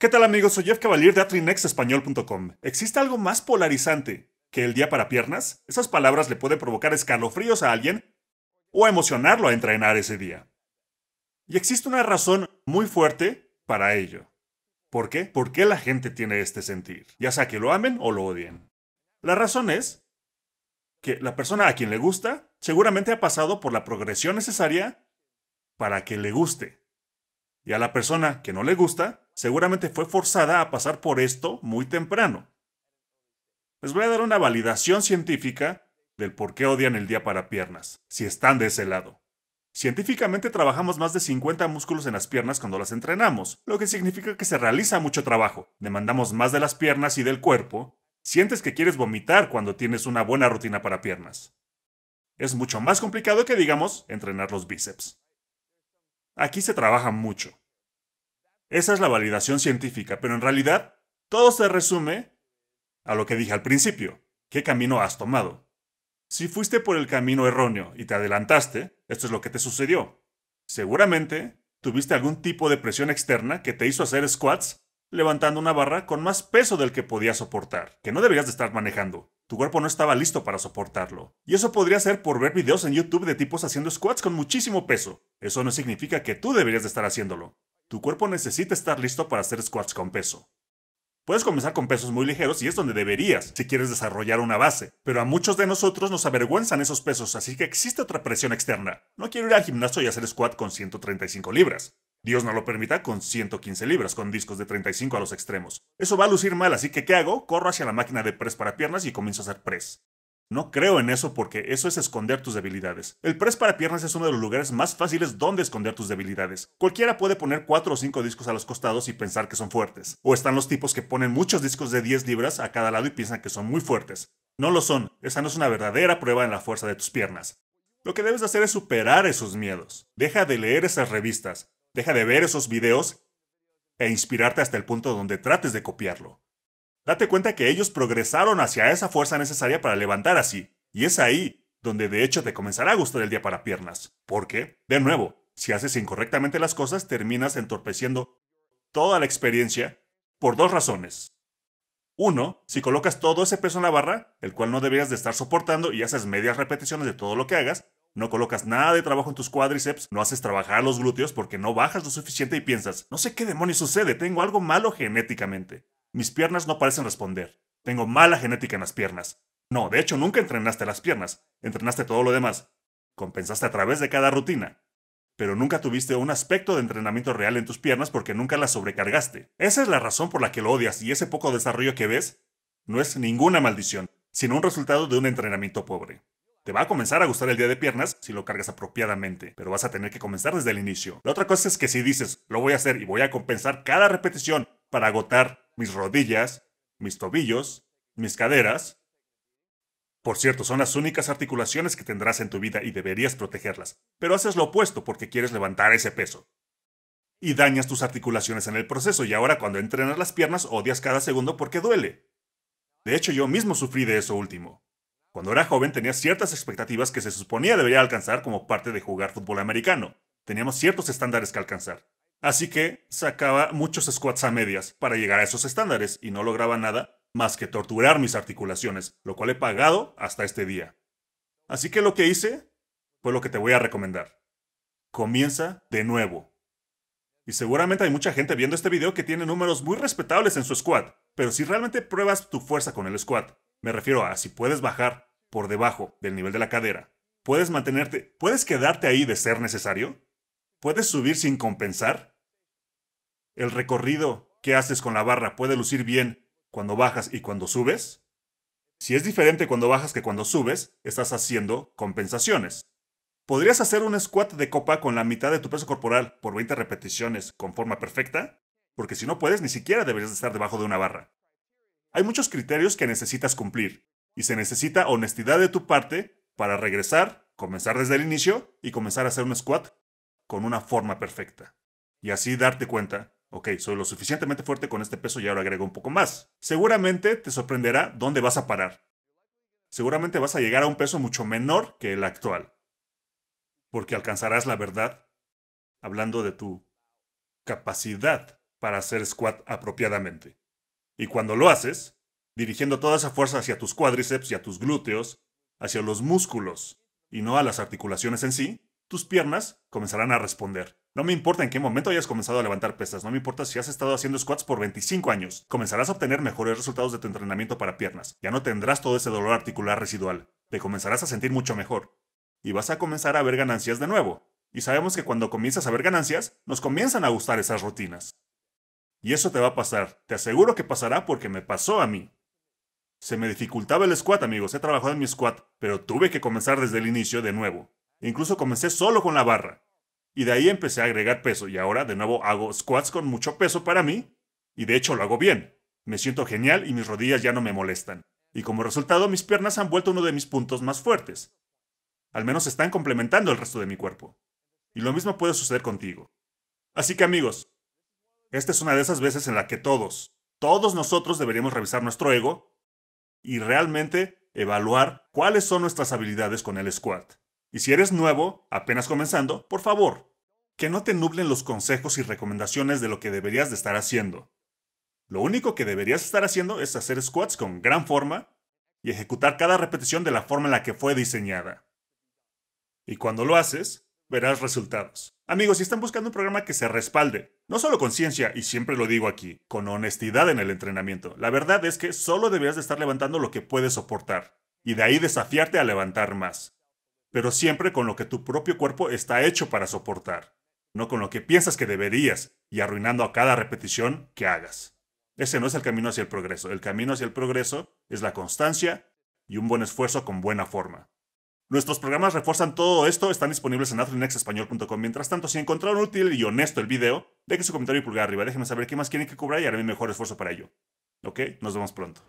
¿Qué tal amigos? Soy Jeff Cavalier de atrinexespañol.com. ¿Existe algo más polarizante que el día para piernas? Esas palabras le pueden provocar escalofríos a alguien o emocionarlo a entrenar ese día. Y existe una razón muy fuerte para ello. ¿Por qué? ¿Por qué la gente tiene este sentir? Ya sea que lo amen o lo odien. La razón es que la persona a quien le gusta seguramente ha pasado por la progresión necesaria para que le guste. Y a la persona que no le gusta, seguramente fue forzada a pasar por esto muy temprano. Les voy a dar una validación científica del por qué odian el día para piernas, si están de ese lado. Científicamente trabajamos más de 50 músculos en las piernas cuando las entrenamos, lo que significa que se realiza mucho trabajo. Demandamos más de las piernas y del cuerpo. Sientes que quieres vomitar cuando tienes una buena rutina para piernas. Es mucho más complicado que, digamos, entrenar los bíceps. Aquí se trabaja mucho. Esa es la validación científica, pero en realidad todo se resume a lo que dije al principio. ¿Qué camino has tomado? Si fuiste por el camino erróneo y te adelantaste, esto es lo que te sucedió. Seguramente tuviste algún tipo de presión externa que te hizo hacer squats levantando una barra con más peso del que podías soportar, que no deberías de estar manejando. Tu cuerpo no estaba listo para soportarlo. Y eso podría ser por ver videos en YouTube de tipos haciendo squats con muchísimo peso. Eso no significa que tú deberías de estar haciéndolo. Tu cuerpo necesita estar listo para hacer squats con peso. Puedes comenzar con pesos muy ligeros y es donde deberías, si quieres desarrollar una base, pero a muchos de nosotros nos avergüenzan esos pesos, así que existe otra presión externa. No quiero ir al gimnasio y hacer squat con 135 libras. Dios no lo permita, con 115 libras, con discos de 35 a los extremos. Eso va a lucir mal, así que ¿qué hago? Corro hacia la máquina de press para piernas y comienzo a hacer press. No creo en eso porque eso es esconder tus debilidades. El press para piernas es uno de los lugares más fáciles donde esconder tus debilidades. Cualquiera puede poner 4 o 5 discos a los costados y pensar que son fuertes. O están los tipos que ponen muchos discos de 10 libras a cada lado y piensan que son muy fuertes. No lo son, esa no es una verdadera prueba en la fuerza de tus piernas. Lo que debes hacer es superar esos miedos. Deja de leer esas revistas. Deja de ver esos videos e inspirarte hasta el punto donde trates de copiarlo. Date cuenta que ellos progresaron hacia esa fuerza necesaria para levantar así, y es ahí donde de hecho te comenzará a gustar el día para piernas, porque, de nuevo, si haces incorrectamente las cosas terminas entorpeciendo toda la experiencia por dos razones. Uno, si colocas todo ese peso en la barra, el cual no deberías de estar soportando y haces medias repeticiones de todo lo que hagas, no colocas nada de trabajo en tus cuádriceps, no haces trabajar los glúteos porque no bajas lo suficiente y piensas, no sé qué demonios sucede, tengo algo malo genéticamente. Mis piernas no parecen responder. Tengo mala genética en las piernas. No, de hecho nunca entrenaste las piernas, entrenaste todo lo demás. Compensaste a través de cada rutina. Pero nunca tuviste un aspecto de entrenamiento real en tus piernas porque nunca las sobrecargaste. Esa es la razón por la que lo odias y ese poco desarrollo que ves no es ninguna maldición, sino un resultado de un entrenamiento pobre. Te va a comenzar a gustar el día de piernas si lo cargas apropiadamente, pero vas a tener que comenzar desde el inicio. La otra cosa es que si dices, lo voy a hacer y voy a compensar cada repetición para agotar mis rodillas, mis tobillos, mis caderas, por cierto, son las únicas articulaciones que tendrás en tu vida y deberías protegerlas, pero haces lo opuesto porque quieres levantar ese peso. Y dañas tus articulaciones en el proceso y ahora cuando entrenas las piernas odias cada segundo porque duele. De hecho, yo mismo sufrí de eso último. Cuando era joven tenía ciertas expectativas que se suponía debería alcanzar como parte de jugar fútbol americano. Teníamos ciertos estándares que alcanzar. Así que sacaba muchos squats a medias para llegar a esos estándares y no lograba nada más que torturar mis articulaciones, lo cual he pagado hasta este día. Así que lo que hice fue lo que te voy a recomendar. Comienza de nuevo. Y seguramente hay mucha gente viendo este video que tiene números muy respetables en su squat, pero si realmente pruebas tu fuerza con el squat me refiero a si puedes bajar por debajo del nivel de la cadera, puedes mantenerte, puedes quedarte ahí de ser necesario, puedes subir sin compensar. El recorrido que haces con la barra puede lucir bien cuando bajas y cuando subes. Si es diferente cuando bajas que cuando subes, estás haciendo compensaciones. ¿Podrías hacer un squat de copa con la mitad de tu peso corporal por 20 repeticiones con forma perfecta? Porque si no puedes, ni siquiera deberías estar debajo de una barra. Hay muchos criterios que necesitas cumplir y se necesita honestidad de tu parte para regresar, comenzar desde el inicio y comenzar a hacer un squat con una forma perfecta. Y así darte cuenta, ok, soy lo suficientemente fuerte con este peso y ahora agrego un poco más. Seguramente te sorprenderá dónde vas a parar. Seguramente vas a llegar a un peso mucho menor que el actual. Porque alcanzarás la verdad hablando de tu capacidad para hacer squat apropiadamente. Y cuando lo haces, dirigiendo toda esa fuerza hacia tus cuádriceps y a tus glúteos, hacia los músculos y no a las articulaciones en sí, tus piernas comenzarán a responder. No me importa en qué momento hayas comenzado a levantar pesas, no me importa si has estado haciendo squats por 25 años, comenzarás a obtener mejores resultados de tu entrenamiento para piernas, ya no tendrás todo ese dolor articular residual, te comenzarás a sentir mucho mejor, y vas a comenzar a ver ganancias de nuevo. Y sabemos que cuando comienzas a ver ganancias, nos comienzan a gustar esas rutinas. Y eso te va a pasar. Te aseguro que pasará porque me pasó a mí. Se me dificultaba el squat, amigos. He trabajado en mi squat, pero tuve que comenzar desde el inicio de nuevo. Incluso comencé solo con la barra. Y de ahí empecé a agregar peso y ahora de nuevo hago squats con mucho peso para mí. Y de hecho lo hago bien. Me siento genial y mis rodillas ya no me molestan. Y como resultado mis piernas han vuelto uno de mis puntos más fuertes. Al menos están complementando el resto de mi cuerpo. Y lo mismo puede suceder contigo. Así que amigos, esta es una de esas veces en la que todos, todos nosotros deberíamos revisar nuestro ego y realmente evaluar cuáles son nuestras habilidades con el squat. Y si eres nuevo, apenas comenzando, por favor, que no te nublen los consejos y recomendaciones de lo que deberías de estar haciendo. Lo único que deberías estar haciendo es hacer squats con gran forma y ejecutar cada repetición de la forma en la que fue diseñada. Y cuando lo haces, verás resultados. Amigos, si están buscando un programa que se respalde no solo con ciencia, y siempre lo digo aquí, con honestidad en el entrenamiento. La verdad es que solo deberías de estar levantando lo que puedes soportar, y de ahí desafiarte a levantar más. Pero siempre con lo que tu propio cuerpo está hecho para soportar, no con lo que piensas que deberías, y arruinando a cada repetición que hagas. Ese no es el camino hacia el progreso. El camino hacia el progreso es la constancia y un buen esfuerzo con buena forma. Nuestros programas refuerzan todo esto, están disponibles en athleanxespañol.com Mientras tanto, si encontraron útil y honesto el video, Dejen su comentario y pulgar arriba. Déjenme saber qué más quieren que cubra y haré mi mejor esfuerzo para ello. ¿Ok? Nos vemos pronto.